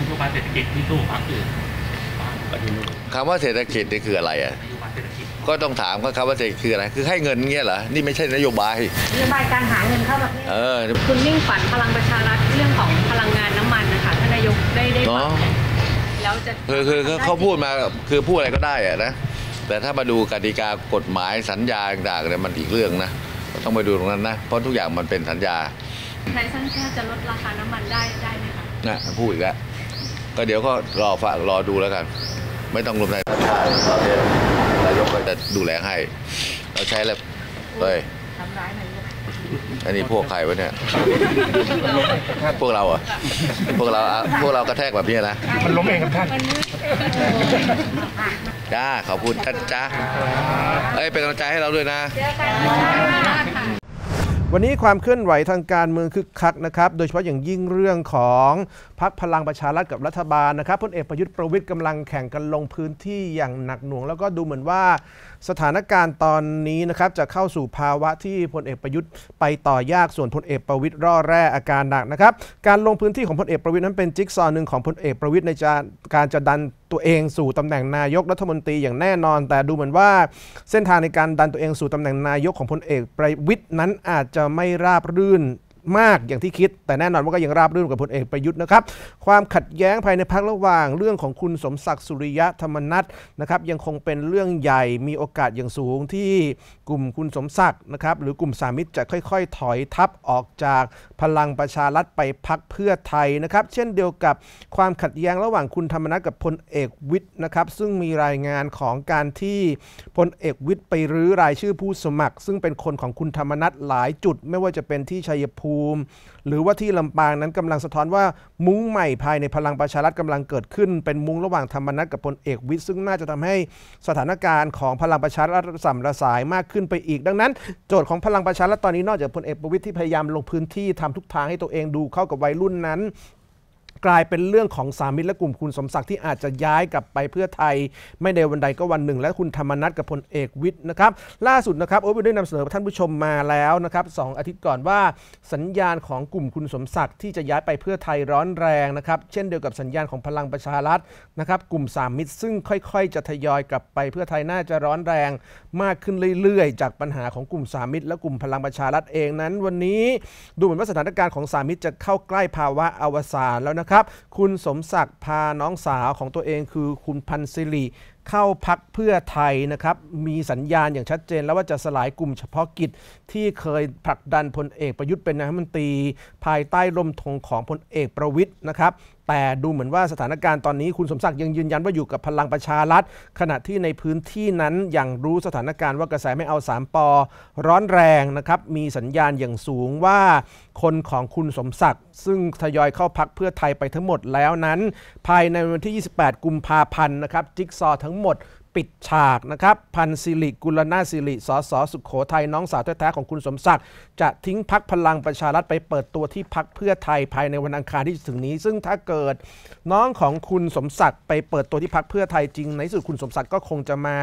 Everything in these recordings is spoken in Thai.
นโยบายเศรษฐกิจที่สู้พัคอื่นคำว่าเศรษฐกิจนี่คืออะไรอ่ะก็ต้องถามก็ครับว่าเศรษฐกิจคืออะไรคือให้เงินเงี้ยเหรอนี่ไม่ใช่นโยบายนโยบายการหาเงินเข้าประเทศเออคุณมิ่งฝันพลังประชารัฐเรื่องของพลังงานน้ำมันนะคะท่านนายกได้ได้ฟังแล้วจะคือคือเขาพูดมาคือพูดอะไรก็ได้อะนะแต่ถ้ามาดูกติกากฎหมายสัญญาต่างๆเนี่ยมันอีกเรื่องนะ ต้องไปดูตรงนั้นนะเพราะทุกอย่างมันเป็นสัญญาไทยสั้นแค่จะลดราคาน้ำมันได้ได้ไหมคะนะพูดอีกแล้วก็เดี๋ยวก็รอฝากรอดูแล้วกัน ไม่ต้องรวมไทยชาติเราเปนายกจะดูแลให้เราใช้แล้วเลย้ยอันนี้พวกใครวะเนี่ยพวกเราอ่ะพวกเราพวกเรากระแทกแบบนี้นะมันล้มเองครับท่านจ้า ขอบคุณท่านจ้าเอ้ยเป็นกำลังใจให้เราด้วยนะวันนี้ความเคลื่อนไหวทางการเมืองคึกคักนะครับ โดยเฉพาะอย่างยิ่งเรื่องของพักพลังประชารัฐกับรัฐบาลนะครับ พลเอกประยุทธ์ประวิทย์กำลังแข่งกันลงพื้นที่อย่างหนักหน่วง แล้วก็ดูเหมือนว่าสถานการณ์ตอนนี้นะครับจะเข้าสู่ภาวะที่พลเอกประยุทธ์ไปต่อยากส่วนพลเอกประวิตยร่อแร่อาการหนักนะครับ การลงพื้นที่ของพลเอกประวิตยนั้นเป็นจิ๊กซอหนึ่งของพลเอกประวิตยในการจะดันตัวเองสู่ตำแหน่งนายกรัฐมนตรีอย่างแน่นอน แต่ดูเหมือนว่าเส้นทางในการดันตัวเองสู่ตำแหน่งนายกของพลเอกประวิตยนั้นอาจจะไม่ราบรื่นมากอย่างที่คิดแต่แน่นอนว่าก็ยังราบรื่นกับพลเอกประยุทธ์นะครับ ความขัดแย้งภายในพักระหว่างเรื่องของคุณสมศักดิ์สุริยะธรรมนัฐนะครับยังคงเป็นเรื่องใหญ่มีโอกาสอย่างสูงที่กลุ่มคุณสมศักดิ์นะครับหรือกลุ่มสามิตรจะค่อย ๆ ถอยทับออกจากพลังประชารัฐไปพักเพื่อไทยนะครับ เช่นเดียวกับความขัดแย้งระหว่างคุณธรรมนัฐกับพลเอกวิทย์นะครับซึ่งมีรายงานของการที่พลเอกวิทย์ไปรื้อรายชื่อผู้สมัคร ซึ่งเป็นคนของคุณธรรมนัฐหลายจุด ไม่ว่าจะเป็นที่ชัยภูมิูมิหรือว่าที่ลำปางนั้นกำลังสะท้อนว่ามุ้งใหม่ภายในพลังประชารัฐกำลังเกิดขึ้นเป็นมุ้งระหว่างธรรมนัตกับพลเอกวิทย์ซึ่งน่าจะทำให้สถานการณ์ของพลังประชารัฐสัมระสายมากขึ้นไปอีกดังนั้น โจทย์ของพลังประชารัฐตอนนี้นอกจากพลเอกประวิทย์ที่พยายามลงพื้นที่ทำทุกทางให้ตัวเองดูเข้ากับวัยรุ่นนั้นกลายเป็นเรื่องของสามิตรและกลุ่มคุณสมศักดิ์ที่อาจจะย้ายกลับไปเพื่อไทย ไม่ในวันใดก็วันหนึ่ง และคุณธรรมนัฐกับพลเอกวิทย์นะครับล่าสุดนะครับ โอ้ยได้นำเสนอท่านผู้ชมมาแล้วนะครับสอาทิตย์ก่อนว่า สัญญาณของกลุ่มคุณสมศักดิ์ที่จะย้ายไปเพื่อไทยร้อนแรงนะครับเช่นเดียวกับสัญญาณของพลังประชารัฐนะครับกลุ่มสามมิตรซึ่งค่อยๆ จะทยอยกลับไปเพื่อไทยน่าจะร้อนแรง มากขึ้นเรื่อยๆจากปัญหาของกลุ่มสามมิตรและกลุ่มพลังประชารัฐเองนั้น วันนี้ ดูเหมือนว่าสถานการณ์ของสามมิตรจะเข้าใกล้ภาวะอวสานแล้วนะครับ คุณสมศักดิ์พาน้องสาวของตัวเองคือคุณพันศิริเข้าพักเพื่อไทยนะครับ มีสัญญาณอย่างชัดเจนแล้วว่าจะสลายกลุ่มเฉพาะกิจ ที่เคยผลักดันพลเอกประยุทธ์เป็นนายกรัฐมนตรี ภายใต้ลมธงของพลเอกประวิทย์นะครับแต่ดูเหมือนว่าสถานการณ์ตอนนี้คุณสมศักดิ์ยังยืนยันว่าอยู่กับพลังประชารัฐ ขณะที่ในพื้นที่นั้นยังรู้สถานการณ์ว่ากระแสไม่เอาสามปอร้อนแรงนะครับมีสัญญาณอย่างสูงว่า คนของคุณสมศักดิ์ซึ่งทยอยเข้าพักเพื่อไทยไปทั้งหมดแล้วนั้น ภายในวันที่ 28 กุมภาพันธ์นะครับจิ๊กซอทั้งหมดปิดฉากนะครับพันศิริกุลนาศิริสสสุขโขทัยน้องสาวแท้ๆของคุณสมศักดิ์จะทิ้งพักพลังประชารัฐไปเปิดตัวที่พักเพื่อไทยภายในวันอังคารที่ถึงนี้ ซึ่งถ้าเกิด น้องของคุณสมศักดิ์ไปเปิดตัวที่พักเพื่อไทยจริง ในสุดคุณสมศักดิ์ก็คงจะมา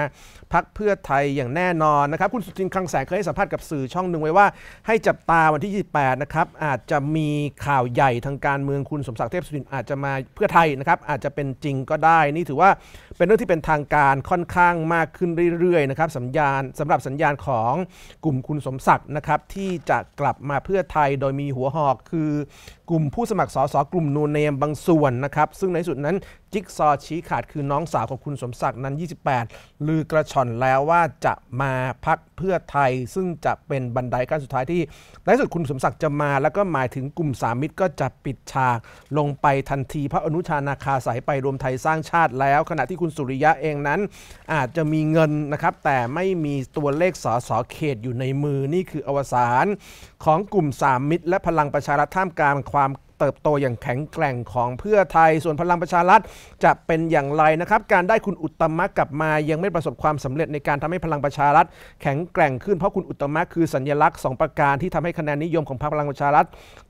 พักเพื่อไทยอย่างแน่นอนนะครับคุณสุจินคลังแสงเคยให้สัมภาษณ์กับสื่อช่องหนึ่งไว้ว่า ให้จับตาวันที่ 28นะครับอาจจะมีข่าวใหญ่ทางการเมืองคุณสมศักดิ์เทพสุจินอาจจะมาเพื่อไทยนะครับอาจจะเป็นจริงก็ได้ นี่ถือว่าเป็นเรื่องที่เป็นทางการค่อนอนข้างมากขึ้นเรื่อยๆนะครับสัญญาณสำหรับสัญญาณของกลุ่มคุณสมศักดิ์นะครับที่จะกลับมาเพื่อไทยโดยมีหัวหอกคือกลุ่มผู้สมัครสสกลุ่มนูนเนม บางส่วนนะครับซึ่งในสุดนั้นจิ๊กซอชี้ขาดคือน้องสาวของคุณสมศักดิ์นั้น 28 ลือกระชอนแล้วว่าจะมาพักเพื่อไทย ซึ่งจะเป็นบันไดขั้นสุดท้ายที่ในสุดคุณสมศักดิ์จะมาแล้วก็หมายถึงกลุ่มสามิตรก็จะปิดฉากลงไปทันทีพระอนุชานาคาสายไปรวมไทยสร้างชาติแล้ว ขณะที่คุณสุริยะเองนั้น อาจจะมีเงินนะครับแต่ไม่มีตัวเลขสสเขตอยู่ในมือนี่คืออวสานของกลุ่มสามิตร และพลังประชารัฐท่ามกลางความเติบโตอย่างแข็งแกร่งของเพื่อไทยส่วนพลังประชารัฐจะเป็นอย่างไรนะครับการได้คุณอุตมะกลับมายังไม่ประสบความสำเร็จในการทำให้พลังประชารัฐแข็งแกร่งขึ้น เพราะคุณอุตมะคือสัญลักษณ์ 2 ประการที่ทำให้คะแนนนิยมของพรรคพลังประชารัฐ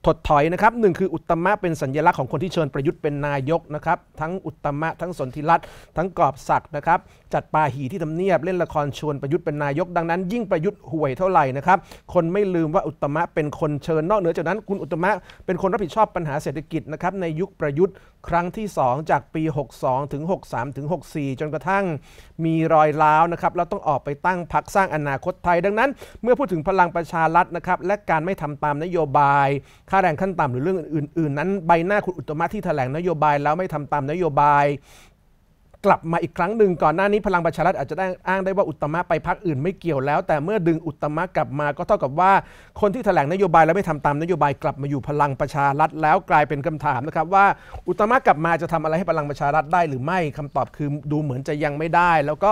ถดถอยนะครับหคืออุตมะเป็นสัญลักษณ์ของคนที่เชิญประยุทธ์เป็นนายกนะครับทั้งอุตมะทั้งสนธิรัตน์ทั้งกอบศักดิ์นะครับจัดปาหีที่ทำเนียบเล่นละครชวนประยุทธ์เป็นนายกดังนั้นยิ่งประยุทธ์ห่วยเท่าไหร่นะครับคนไม่ลืมว่าอุตมะเป็นคนเชิญ นอกเหนือ จากนั้น คุณอุตมะเป็นคนรับผิดชอบปัญหาเศรษฐกิจนะครับในยุคประยุทธ์ ครั้งที่ 2 จากปี 62 ถึง 63 ถึง 64 จนกระทั่งมีรอยล้าวนะครับแล้วต้องออกไปตั้งพักสร้างอนาคตไทยดังนั้น เมื่อพูดถึงพลังประชารัฐนะครับและการไม่ทำตามนโยบาย ค่าแรงขั้นต่ำหรือเรื่องอื่น ๆ นั้น ใบหน้าคุณอุตมะที่แถลงนโยบายแล้วไม่ทำตามนโยบายกลับมาอีกครั้งหนึ่งก่อนหน้านี้พลังประชารัฐอาจจะได้อ้างได้ว่าอุตมะไปพักอื่นไม่เกี่ยวแล้ว แต่เมื่อดึงอุตมะกลับมาก็เท่ากับว่า คนที่แถลงนโยบายแล้วไม่ทำตามนโยบายกลับมาอยู่พลังประชารัฐแล้วกลายเป็นคำถามนะครับว่า อุตมะกลับมาจะทำอะไรให้พลังประชารัฐได้หรือไม่คำตอบคือดูเหมือนจะยังไม่ได้ แล้วก็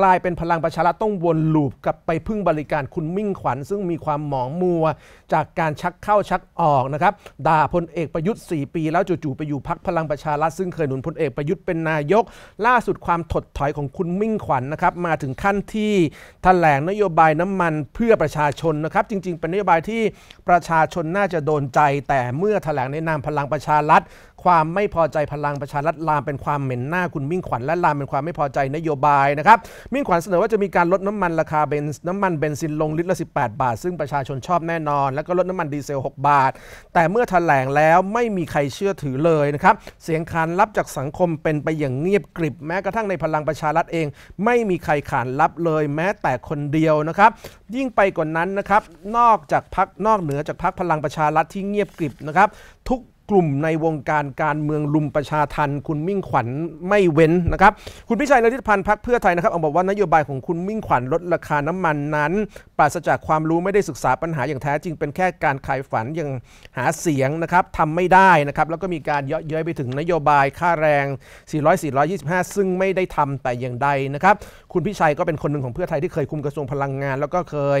กลายเป็นพลังประชารัฐต้องวนลูปกับไปพึ่งบริการคุณมิ่งขวัญ ซึ่งมีความหมองมัว จากการชักเข้าชักออกนะครับด่าพลเอกประยุทธ์ 4 ปี แล้วจู่ๆไปอยู่พักพลังประชารัฐซึ่งเคยหนุนพลเอกประยุทธ์เป็นนายกล่าสุดความถดถอยของคุณมิ่งขวัญนนะครับมาถึงขั้นที่ถแถลงนโยบายน้ำมันเพื่อประชาชนนะครับ จริงๆ เป็นนโยบายที่ประชาชนน่าจะโดนใจ แต่เมื่อถแถลงในนามพลังประชารัฐความไม่พอใจพลังประชารัฐลามเป็นความเหม็นหน้าคุณมิ่งขวัญและลามเป็นความไม่พอใจนโยบายนะครับมิ่งขวัญเสนอว่าจะมีการลดน้ำมันราคาเบนซ์น้ำมันเบนซินลงลิตรละ18 บาท ซึ่งประชาชนชอบแน่นอน แล้วก็ลดน้ำมันดีเซล6 บาท แต่เมื่อถแถลงแล้วไม่มีใครเชื่อถือเลยนะครับเสียงขานรับจากสังคมเป็นไปอย่างเงียบกริบ แม้กระทั่งในพลังประชารัฐเอง ไม่มีใครขานรับเลย แม้แต่คนเดียวนะครับยิ่งไปกว่านนั้นนะครับนอกจากพักนอกเหนือจากพักพลังประชารัฐที่เงียบกริบนะครับทุกกลุ่มในวงการการเมืองลุมประชาทันคุณมิ่งขวัญไม่เว้นนะครับคุณพิชัยนริศิพันธ์พักเพื่อไทยนะครับเอาบอกว่านโยบายของคุณมิ่งขวัญลดราคาน้ำมันนั้น ปราศจากความรู้ไม่ได้ศึกษาปัญหาอย่างแท้ จริงเป็นแค่การขายฝันยังหาเสียงนะครับทำไม่ได้นะครับแล้วก็มีการเยาะเย้ยไปถึงนโยบายค่าแรง 400 425 ซึ่งไม่ได้ทำแต่อย่างใดนะครับคุณพิชัยก็เป็นคนหนึ่งของเพื่อไทยที่เคยคุมกระทรวงพลังงาน แล้วก็เคย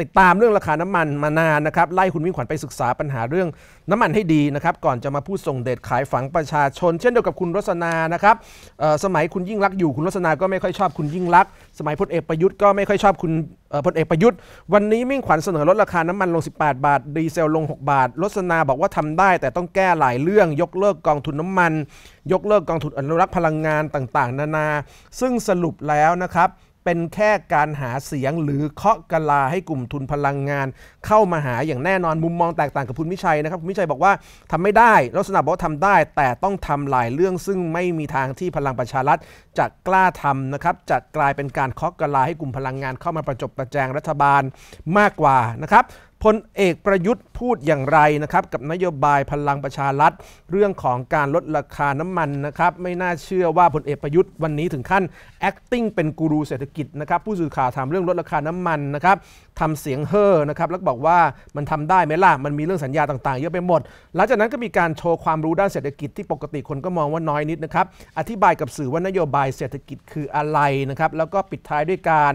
ติดตามเรื่องราคาน้ำมันมานานนะครับไล่คุณมิ่งขวัญไปศึกษาปัญหาเรื่อง น้ำมันให้ดีนะครับ ก่อนจะมาพูดส่งเดชขายฝังประชาชน เช่นเดียวกับคุณรสนานะครับสมัยคุณยิ่งรักอยู่คุณรสนาก็ไม่ค่อยชอบคุณยิ่งรักสมัยพลเอกประยุทธ์ก็ไม่ค่อยชอบคุณพลเอกประยุทธ์ วันนี้มิ่งขวัญเสนอลดราคาน้ำมันลง 18 บาทดีเซลลง 6 บาทรสนาบอกว่าทำได้ แต่ต้องแก้หลายเรื่องยกเลิกกองทุนน้ามัน ยกเลิกกองทุนอนุรักษ์พลังงานต่างๆ นานา ซึ่งสรุปแล้วนะครับเป็นแค่การหาเสียงหรือเคาะกะลาให้กลุ่มทุนพลังงาน เข้ามาหาอย่างแน่นอนมุมมองแตกต่างกับคุณวิชัยนะครับคุณวิชัยบอกว่าทำไม่ได้ลักษณะบอกว่าทำได้ แต่ต้องทำหลายเรื่องซึ่งไม่มีทางที่พลังประชารัฐจะกล้าทำนะครับจะกลายเป็นการเคาะกะลาให้กลุ่มพลังงาน เข้ามาประจบประแจงรัฐบาลมากกว่านะครับพลเอกประยุทธ์พูดอย่างไรนะครับกับนโยบายพลังประชารัฐเรื่องของการลดราคาน้ำมันนะครับไม่น่าเชื่อว่าพลเอกประยุทธ์วันนี้ถึงขั้น acting เป็นกูรูเศรษฐกิจนะครับผู้สื่อข่าวถามเรื่องลดราคาน้ำมันนะครับทำเสียงเฮ่อนะครับแล้วบอกว่ามันทำได้ไหมล่ะ มันมีเรื่องสัญญาต่าง ๆเยอะไปหมดหลังจากนั้นก็มีการโชว์ความรู้ด้านเศรษฐกิจที่ปกติคนก็มองว่าน้อยนิดนะครับอธิบายกับสื่อว่านโยบายเศรษฐกิจคืออะไรนะครับแล้วก็ปิดท้ายด้วยการ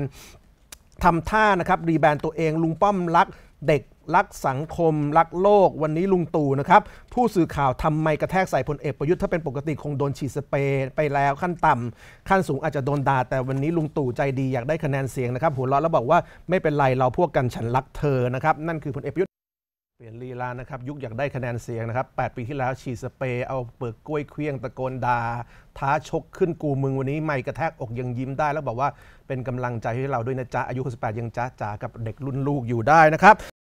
ทำท่านะครับรีแบรนด์ตัวเองลุงป้อมรักเด็กรักสังคมรักโลกวันนี้ลุงตู่นะครับผู้สื่อข่าวทำไมกระแทกใส่พลเอกประยุทธ์ถ้าเป็นปกติคงโดนฉีดสเปรย์ไปแล้วขั้นต่ำขั้นสูงอาจจะโดนด่าแต่วันนี้ลุงตู่ใจดีอยากได้คะแนนเสียงนะครับหัวเราะแล้วบอกว่าไม่เป็นไร เราพวกกันฉันรักเธอนะครับนั่นคือพลเอกประยุทธ์เปลี่ยนลีลานะครับยุคอยากได้คะแนนเสียงนะครับ8ปีที่แล้วฉีดสเปรย์เอาเปิดกล้วยเคลี้ยงตะโกนด่าท้าชกขึ้นกูมึงวันนี้ไม่กระแทกอกยังยิ้มได้แล้วบอกว่าเป็นกำลังใจให้เราด้วยนะจ๊ะอายุ68ยังจ๊ะจ๋ากับเด็กรุ่นลูกอยู่ได้นะครับ